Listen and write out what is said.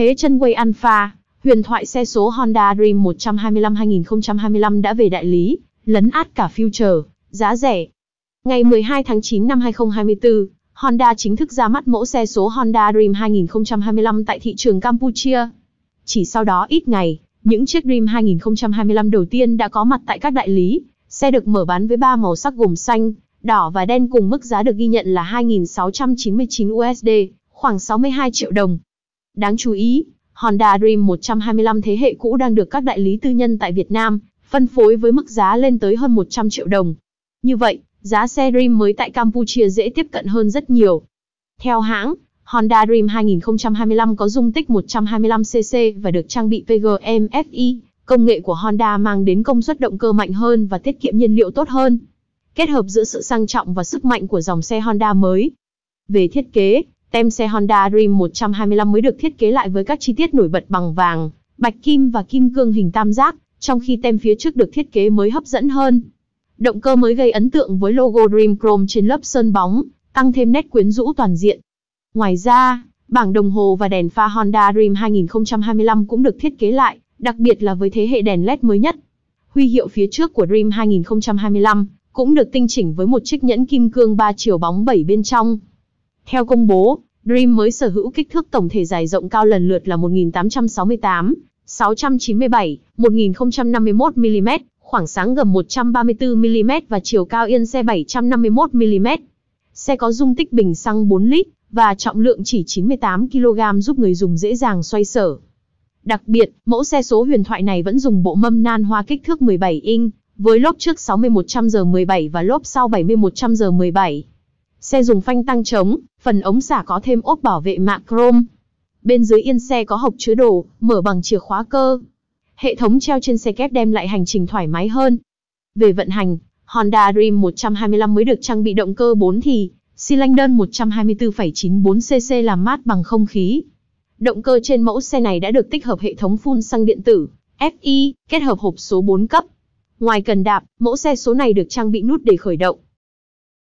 Thế chân quay Alpha, huyền thoại xe số Honda Dream 125 2025 đã về đại lý, lấn át cả Future, giá rẻ. Ngày 12 tháng 9 năm 2024, Honda chính thức ra mắt mẫu xe số Honda Dream 2025 tại thị trường Campuchia. Chỉ sau đó ít ngày, những chiếc Dream 2025 đầu tiên đã có mặt tại các đại lý. Xe được mở bán với ba màu sắc gồm xanh, đỏ và đen cùng mức giá được ghi nhận là 2.699 USD, khoảng 62 triệu đồng. Đáng chú ý, Honda Dream 125 thế hệ cũ đang được các đại lý tư nhân tại Việt Nam phân phối với mức giá lên tới hơn 100 triệu đồng. Như vậy, giá xe Dream mới tại Campuchia dễ tiếp cận hơn rất nhiều. Theo hãng, Honda Dream 2025 có dung tích 125cc và được trang bị pgm công nghệ của Honda mang đến công suất động cơ mạnh hơn và tiết kiệm nhiên liệu tốt hơn. Kết hợp giữa sự sang trọng và sức mạnh của dòng xe Honda mới. Về thiết kế, Tem xe Honda Dream 125 mới được thiết kế lại với các chi tiết nổi bật bằng vàng, bạch kim và kim cương hình tam giác, trong khi tem phía trước được thiết kế mới hấp dẫn hơn. Động cơ mới gây ấn tượng với logo Dream Chrome trên lớp sơn bóng, tăng thêm nét quyến rũ toàn diện. Ngoài ra, bảng đồng hồ và đèn pha Honda Dream 2025 cũng được thiết kế lại, đặc biệt là với thế hệ đèn LED mới nhất. Huy hiệu phía trước của Dream 2025 cũng được tinh chỉnh với một chiếc nhẫn kim cương 3 chiều bóng 7 bên trong, theo công bố, Dream mới sở hữu kích thước tổng thể dài rộng cao lần lượt là 1868, 697, 1051 mm, khoảng sáng gầm 134 mm và chiều cao yên xe 751 mm. Xe có dung tích bình xăng 4 lít và trọng lượng chỉ 98 kg giúp người dùng dễ dàng xoay sở. Đặc biệt, mẫu xe số huyền thoại này vẫn dùng bộ mâm nan hoa kích thước 17 inch, với lốp trước 60-100 giờ 17 và lốp sau 70-100 giờ 17. Xe dùng phanh tăng chống phần ống xả có thêm ốp bảo vệ mạ chrome. Bên dưới yên xe có hộp chứa đồ, mở bằng chìa khóa cơ. Hệ thống treo trên xe kép đem lại hành trình thoải mái hơn. Về vận hành, Honda Dream 125 mới được trang bị động cơ 4 thì, xi lanh đơn 124,94cc làm mát bằng không khí. Động cơ trên mẫu xe này đã được tích hợp hệ thống phun xăng điện tử, FI, kết hợp hộp số 4 cấp. Ngoài cần đạp, mẫu xe số này được trang bị nút để khởi động,